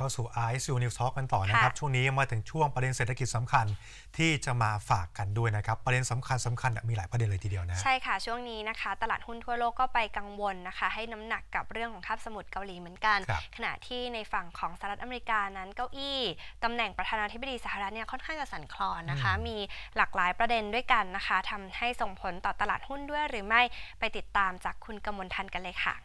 เข้าสู่ไอซ์ยูนิวท็อกกันต่อนะครับ ช่วงนี้มาถึงช่วงประเด็นเศรษฐกิจสำคัญที่จะมาฝากกันด้วยนะครับ ประเด็นสำคัญสำคัญมีหลายประเด็นเลยทีเดียวนะ ใช่ค่ะ ช่วงนี้นะคะตลาดหุ้นทั่วโลกก็ไปกังวลนะคะ ให้น้ำหนักกับเรื่องของคาบสมุทรเกาหลีเหมือนกัน ขณะที่ในฝั่งของสหรัฐอเมริกานั้นเก้าอี้ ตำแหน่งประธานาธิบดีสหรัฐเนี่ยค่อนข้างจะสั่นคลอนนะคะ มีหลากหลายประเด็นด้วยกันนะคะ ทำให้ส่งผลต่อตลาดหุ้นด้วยหรือไม่ไปติดตามจากคุณกมลทันกันเลยค่ะ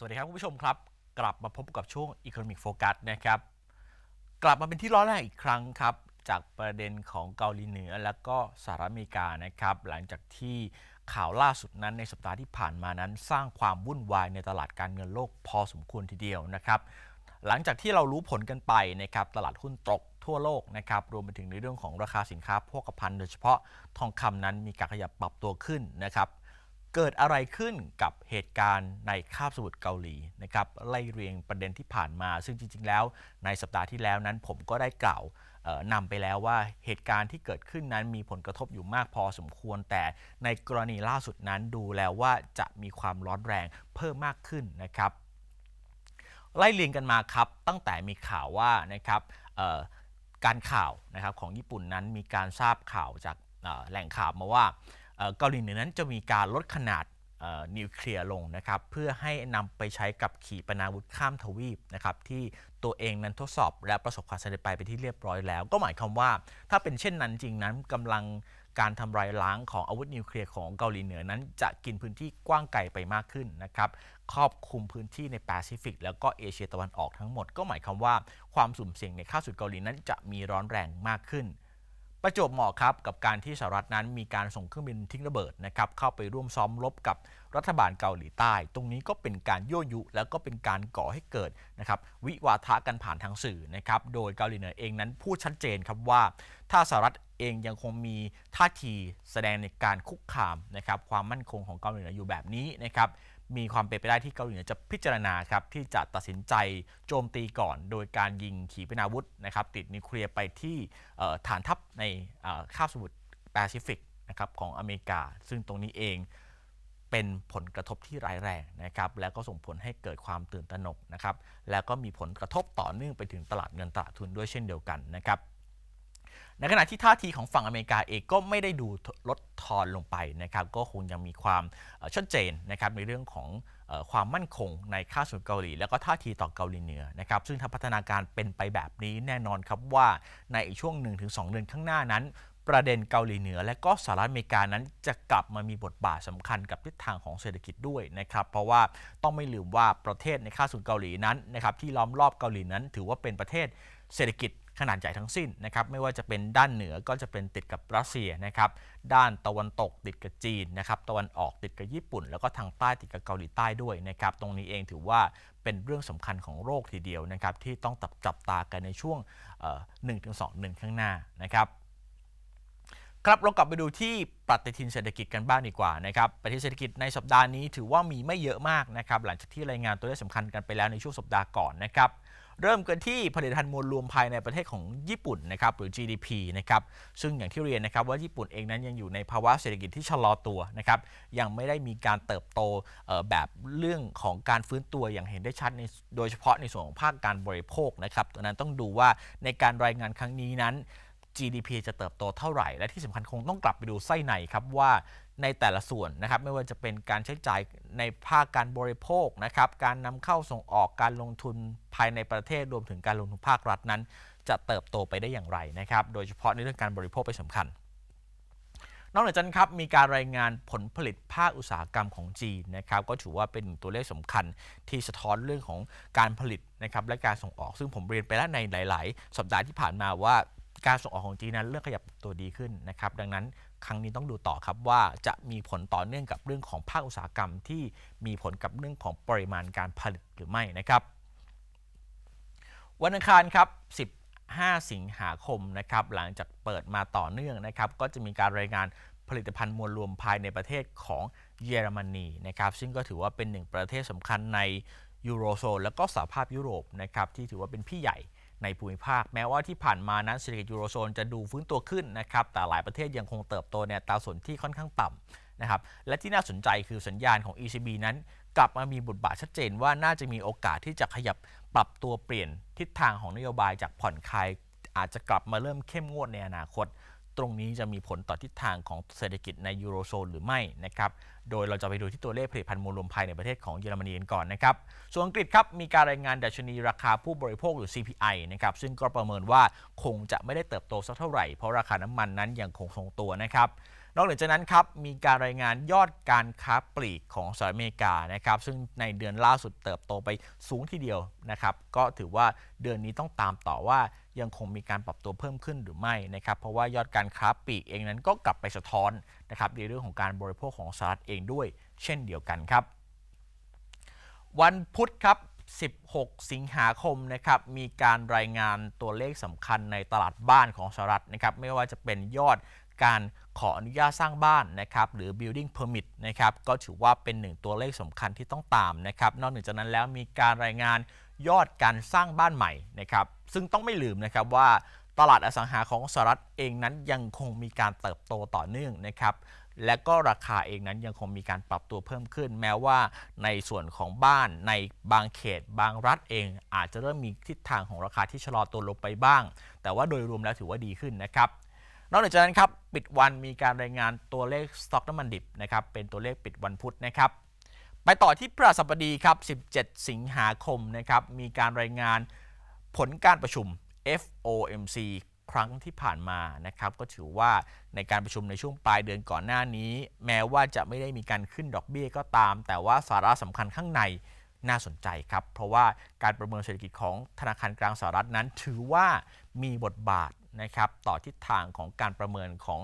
สวัสดีครับคุณผู้ชมครับ กลับมาพบกับช่วง Economic Focus นะครับกลับมาเป็นที่ร้อนแรงอีกครั้งครับ จากประเด็นของเกาหลีเหนือและก็สหรัฐอเมริกานะครับ หลังจากที่ข่าวล่าสุดนั้นในสัปดาห์ที่ผ่านมานั้น สร้างความวุ่นวายในตลาดการเงินโลกพอสมควรทีเดียวนะครับ หลังจากที่เรารู้ผลกันไปนะครับ ตลาดหุ้นตกทั่วโลกนะครับ รวมไปถึงในเรื่องของราคาสินค้าวกกระพันโดยเฉพาะทองคำนั้นมีการขยับปรับตัวขึ้นนะครับเกิดอะไรขึ้นกับเหตุการณ์ในคาบสมุทรเกาหลีนะครับไล่เรียงประเด็นที่ผ่านมา ซึ่งจริง ๆ แล้วในสัปดาห์ที่แล้วนั้นผมก็ได้กล่าวนำไปแล้วว่าเหตุการณ์ที่เกิดขึ้นนั้นมีผลกระทบอยู่มากพอสมควร แต่ในกรณีล่าสุดนั้นดูแล้วว่าจะมีความร้อนแรงเพิ่มมากขึ้นนะครับ ไล่เรียงกันมาครับตั้งแต่มีข่าวว่านะครับการข่าวนะครับของญี่ปุ่นนั้นมีการทราบข่าวจากแหล่งข่าวมาว่าเกาหลีเหนือนั้นจะมีการลดขนาดนิวเคลียร์ลงนะครับเพื่อให้นำไปใช้กับขีปนาวุธข้ามทวีปนะครับที่ตัวเองนั้นทดสอบและประสบความสำเร็จไปไปที่เรียบร้อยแล้ว ก็หมายความว่าถ้าเป็นเช่นนั้นจริงนั้นกำลังการทำลายล้างของอาวุธนิวเคลียร์ของเกาหลีเหนือนั้นจะกินพื้นที่กว้างไกลไปมากขึ้นนะครับครอบคลุมพื้นที่ในแปซิฟิก แล้วก็เอเชียตะวันออกทั้งหมด ก็หมายความว่าความสุ่มเสี่ยงในข้าสุดเกาหลีนั้นจะมีร้อนแรงมากขึ้นประจบเหมาะครับกับการที่สหรัฐนั้นมีการส่งเครื่องบินทิ้งระเบิดนะครับ เข้าไปร่วมซ้อมรบกับรัฐบาลเกาหลีใต้ ตรงนี้ก็เป็นการยั่วยุแล้วก็เป็นการก่อให้เกิดนะครับวิวาทะกันผ่านทางสื่อนะครับโดยเกาหลีเหนือเองนั้นพูดชัดเจนครับว่า ถ้าสหรัฐเองยังคงมีท่าทีแสดงในการคุกคามนะครับความมั่นคงของเกาหลีเหนืออยู่แบบนี้นะครับมีความเป็นไปได้ที่เกาหลีเหนือจะพิจารณาครับที่จะตัดสินใจโจมตีก่อนโดยการยิงขีปนาวุธนะครับ ติดนิวเคลียร์ไปที่ฐานทัพในคาบสมุทรแปซิฟิกนะครับของอเมริกา ซึ่งตรงนี้เองเป็นผลกระทบที่ร้ายแรงนะครับ แล้วก็ส่งผลให้เกิดความตื่นตระหนกนะครับ แล้วก็มีผลกระทบต่อเนื่องไปถึงตลาดเงินตลาดทุนด้วยเช่นเดียวกันนะครับในขณะที่ท่าทีของฝั่งอเมริกาเองก็ไม่ได้ดูลดทอนลงไปนะครับก็คงยังมีความชัดเจนนะครับในเรื่องของความมั่นคงในค่าสุวนเกาหลี แล้วก็ท่าทีต่อเกาหลีเหนือนะครับซึ่งถ้าพัฒนาการเป็นไปแบบนี้แน่นอนครับว่าในช่วง 1-2เดือนข้างหน้านั้น ประเด็นเกาหลีเหนือและก็สหรัฐอเมริกานั้นจะกลับมามีบทบาทสำคัญกับทิศทางของเศรษฐกิจด้วยนะครับเพราะว่าต้องไม่ลืมว่าประเทศในค่าศุนเกาหลีนั้นนะครับที่ล้อมรอบเกาหลีนั้นถือว่าเป็นประเทศเศรษฐกิจขนาดใหญ่ทั้งสิ้นนะครับ ไม่ว่าจะเป็นด้านเหนือก็จะเป็นติดกับรัสเซียนะครับ ด้านตะวันตกติดกับจีนนะครับ ตะวันออกติดกับญี่ปุ่น แล้วก็ทางใต้ติดกับเกาหลีใต้ด้วยนะครับ ตรงนี้เองถือว่าเป็นเรื่องสำคัญของโรคทีเดียวนะครับ ที่ต้องจับจับตากันในช่วงหนึ่องเดือนข้างหน้านะครับ ครับเรากลับไปดูที่ปฏิทินเศรษฐกิจกันบ้างดีกว่านะครับปฏิทินเศรษฐกิจในสัปดาห์นี้ถือว่ามีไม่เยอะมากนะครับ หลังจากที่รายงานตัวเลขสำคัญกันไปแล้วในช่วงสัปดาห์ก่อนนะครับเริ่มกันที่ผลิตภัณฑ์มวลรวมภายในประเทศของญี่ปุ่นนะครับหรือ GDP นะครับซึ่งอย่างที่เรียนนะครับว่าญี่ปุ่นเองนั้นยังอยู่ในภาวะเศรษฐกิจที่ชะลอตัวนะครับยังไม่ได้มีการเติบโตแบบเรื่องของการฟื้นตัวอย่างเห็นได้ชัดในโดยเฉพาะในส่วนของภาคการบริโภคนะครับตันนั้นต้องดูว่าในการรายงานครั้งนี้นั้น GDP จะเติบโตเท่าไหร่ และที่สำคัญคงต้องกลับไปดูไส้ในครับว่าในแต่ละส่วนนะครับไม่ว่าจะเป็นการใช้จ่ายในภาคการบริโภคนะครับการนำเข้าส่งออกการลงทุนภายในประเทศรวมถึงการลงทุนภาครัฐนั้น จะเติบโตไปได้อย่างไรนะครับโดยเฉพาะในเรื่องการบริโภคเป็นสำคัญ นอกจากนั้นครับมีการรายงานผลผลิตภาคอุตสาหกรรมของจีนนะครับก็ถือว่าเป็นตัวเลขสำคัญที่สะท้อนเรื่องของการผลิตนะครับและการส่งออกซึ่งผมเรียนไปแล้วในหลาย ๆ สัปดาห์ที่ผ่านมาว่าการส่งออกของจีนนั้นเริ่มขยับตัวดีขึ้นนะครับ ดังนั้นครั้งนี้ต้องดูต่อครับว่าจะมีผลต่อเนื่องกับเรื่องของภาคอุตสาหกรรมที่มีผลกับเรื่องของปริมาณการผลิตหรือไม่นะครับวันอังคารครับ 15 สิงหาคมนะครับหลังจากเปิดมาต่อเนื่องนะครับก็จะมีการรายงานผลิตภัณฑ์มวลรวมภายในประเทศของเยอรมนีนะครับซึ่งก็ถือว่าเป็นหนึ่งประเทศสำคัญในยูโรโซนและก็สหภาพยุโรปนะครับที่ถือว่าเป็นพี่ใหญ่ในภูมิภาค แม้ว่าที่ผ่านมานั้นเศรษฐกิจยูโรโซนจะดูฟื้นตัวขึ้นนะครับแต่หลายประเทศยังคงเติบโตในตาส่วนที่ค่อนข้างต่ำนะครับและที่น่าสนใจคือสัญญาณของ ECB นั้น กลับมามีบทบาทชัดเจนว่าน่าจะมีโอกาสที่จะขยับปรับตัวเปลี่ยน ทิศทางของนโยบายจากผ่อนคลาย อาจจะกลับมาเริ่มเข้มงวดในอนาคตตรงนี้จะมีผลต่อทิศทางของเศรษฐกิจในยูโรโซน หรือไม่นะครับ โดยเราจะไปดูที่ตัวเลขผลิตภัณฑ์มวลรวมภายในประเทศของเยอรมนีกันก่อนนะครับส่วนอังกฤษครับมีการรายงานดัชนีราคาผู้บริโภคหรือ CPI นะครับซึ่งก็ประเมินว่าคงจะไม่ได้เติบโตสักเท่าไหร่ เพราะราคาน้ำมันนั้นยังคงทรงตัวนะครับนอกเหนือจากนั้นครับมีการรายงานยอดการค้าปลีกของสหรัฐอเมริกานะครับซึ่งในเดือนล่าสุดเติบโตไปสูงทีเดียวนะครับก็ถือว่าเดือนนี้ต้องตามต่อว่ายังคงมีการปรับตัวเพิ่มขึ้นหรือไม่นะครับเพราะว่ายอดการค้าปลีกเองนั้นก็กลับไปสะท้อนนะครับ ในเรื่องของการบริโภคของสหรัฐเองด้วยเช่นเดียวกันครับ วันพุธครับ 16 สิงหาคมนะครับมีการรายงานตัวเลขสำคัญในตลาดบ้านของสหรัฐนะครับไม่ว่าจะเป็นยอดการขออนุญาตสร้างบ้านนะครับ หรือ building permit นะครับก็ถือว่าเป็นหนึ่งตัวเลขสำคัญที่ต้องตามนะครับนอกจากนั้นแล้วมีการรายงานยอดการสร้างบ้านใหม่นะครับ ซึ่งต้องไม่ลืมนะครับว่าตลาดอสังหาของสหรัฐเองนั้นยังคงมีการเติบโตต่อเนื่องนะครับ และก็ราคาเองนั้นยังคงมีการปรับตัวเพิ่มขึ้น แม้ว่าในส่วนของบ้านในบางเขตบางรัฐเอง อาจจะเริ่มมีทิศทางของราคาที่ชะลอตัวลงไปบ้าง แต่ว่าโดยรวมแล้วถือว่าดีขึ้นนะครับนอกจากนั้นครับปิดวันมีการรายงานตัวเลขสต็อกน้ำมันดิบนะครับเป็นตัวเลขปิดวันพุธนะครับไปต่อที่พระสัปดีครับ 17 สิงหาคมนะครับมีการรายงานผลการประชุม FOMC ครั้งที่ผ่านมานะครับก็ถือว่าในการประชุมในช่วงปลายเดือนก่อนหน้านี้ แม้ว่าจะไม่ได้มีการขึ้นดอกเบี้ยก็ตาม แต่ว่าสาระสำคัญข้างในน่าสนใจครับเพราะว่าการประเมินเศรษฐกิจของธนาคารกลางสหรัฐนั้น ถือว่ามีบทบาทนะครับ ต่อทิศทางของการประเมินของ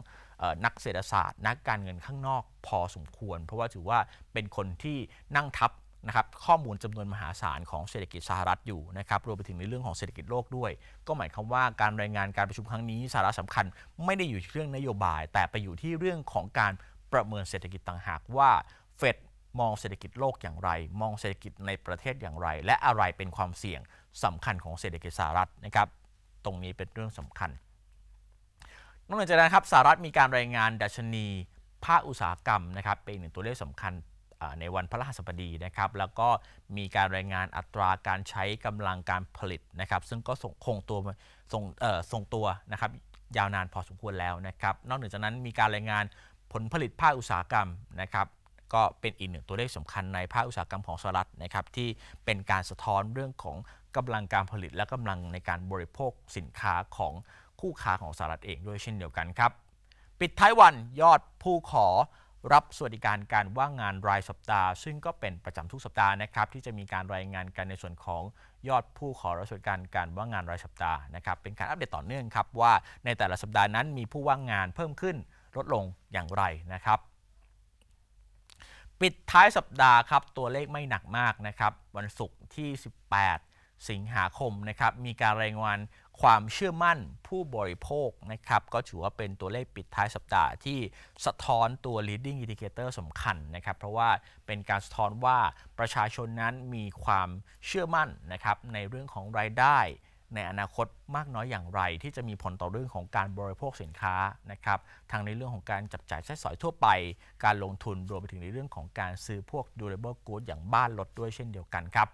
นักเศรษฐศาสตร์นักการเงินข้างนอกพอสมควร เพราะว่าถือว่าเป็นคนที่นั่งทับนะครับข้อมูลจำนวนมหาศาลของเศรษฐกิจสหรัฐอยู่นะครับ รวมไปถึงในเรื่องของเศรษฐกิจโลกด้วย ก็หมายความว่าการรายงานการประชุมครั้งนี้ สาระสำคัญไม่ได้อยู่เรื่องนโยบาย แต่ไปอยู่ที่เรื่องของการประเมินเศรษฐกิจต่างหากว่าเฟดมองเศรษฐกิจโลกอย่างไร มองเศรษฐกิจในประเทศอย่างไร และอะไรเป็นความเสี่ยงสำคัญของเศรษฐกิจสหรัฐนะครับ ตรงนี้เป็นเรื่องสำคัญนอกจากนั้นครับสหรัฐมีการรายงาน ดัชนีภาคอุตสาหกรรมนะครับ เป็นหนึ่งตัวเลขสำคัญในวันพฤหัสบดีนะครับแล้วก็มีการรายงานอัตราการใช้กำลังการผลิตนะครับซึ่งก็ส่งคงตัวส่งส่งตัวนะครับยาวนานพอสมควรแล้วนะครับนอกจากนั้นมีการรายงานผลผลิตภาคอุตสาหกรรมนะครับก็เป็นอีกหนึ่งตัวเลขสำคัญในภาคอุตสาหกรรมของสหรัฐนะครับที่เป็นการสะท้อนเรื่องของกำลังการผลิต และกำลังในการบริโภคสินค้าของู่ค้าของสหรัฐเองด้วยเช่นเดียวกันครับ ปิดท้ายวันยอดผู้ขอรับสวัสดิการการว่างงานรายสัปดาห์ ซึ่งก็เป็นประจำทุกสัปดาห์นะครับที่จะมีการรายงานกันในส่วนของยอดผู้ขอรับสวัสดิการการว่างงานรายสัปดาห์นะครับเป็นการอัปเดตต่อเนื่องครับว่าในแต่ละสัปดาห์นั้นมีผู้ว่างงานเพิ่มขึ้นลดลงอย่างไรนะครับ ปิดท้ายสัปดาห์ครับตัวเลขไม่หนักมากนะครับวันศุกร์ที่ 18 สิงหาคมนะครับมีการรายงานความเชื่อมั่นผู้บริโภคนะครับก็ถือว่าเป็นตัวเลขปิดท้ายสัปดาห์ที่สะท้อนตัว leading indicator สำคัญนะครับ เพราะว่าเป็นการสะท้อนว่าประชาชนนั้นมีความเชื่อมั่นนะครับในเรื่องของรายได้ ในอนาคตมากน้อยอย่างไร ที่จะมีผลต่อเรื่องของการบริโภคสินค้านะครับทางในเรื่องของการจับจ่ายใช้สอยทั่วไป การลงทุนรวมไปถึงในเรื่องของการซื้อพวก durable goods อย่างบ้านรถด้วยเช่นเดียวกันครับ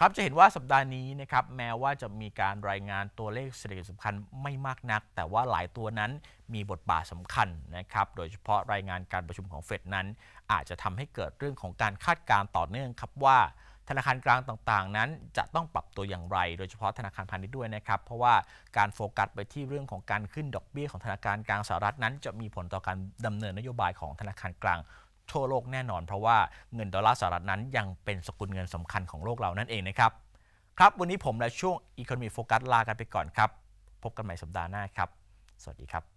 ครับจะเห็นว่าสัปดาห์นี้นะครับแม้ว่าจะมีการรายงานตัวเลขเศรษฐกิจสำคัญไม่มากนัก แต่ว่าหลายตัวนั้นมีบทบาทสำคัญนะครับโดยเฉพาะรายงานการประชุมของเฟดนั้นอาจจะทำให้เกิดเรื่องของการคาดการณ์ต่อเนื่องครับว่าธนาคารกลางต่างๆ นั้น จะต้องปรับตัวอย่างไร โดยเฉพาะธนาคารพาณิชย์ด้วยนะครับเพราะว่าการโฟกัสไปที่เรื่องของการขึ้นดอกเบี้ยของธนาคารกลางสหรัฐนั้น จะมีผลต่อการดำเนินนโยบายของธนาคารกลางทั่วโลกแน่นอนเพราะว่าเงินดอลลาร์สหรัฐนั้นยังเป็นสกุลเงินสำคัญของโลกเรานั่นเองนะครับครับวันนี้ผมและช่วง Economy Focus ลากันไปก่อนครับพบกันใหม่สัปดาห์หน้าครับ สวัสดีครับ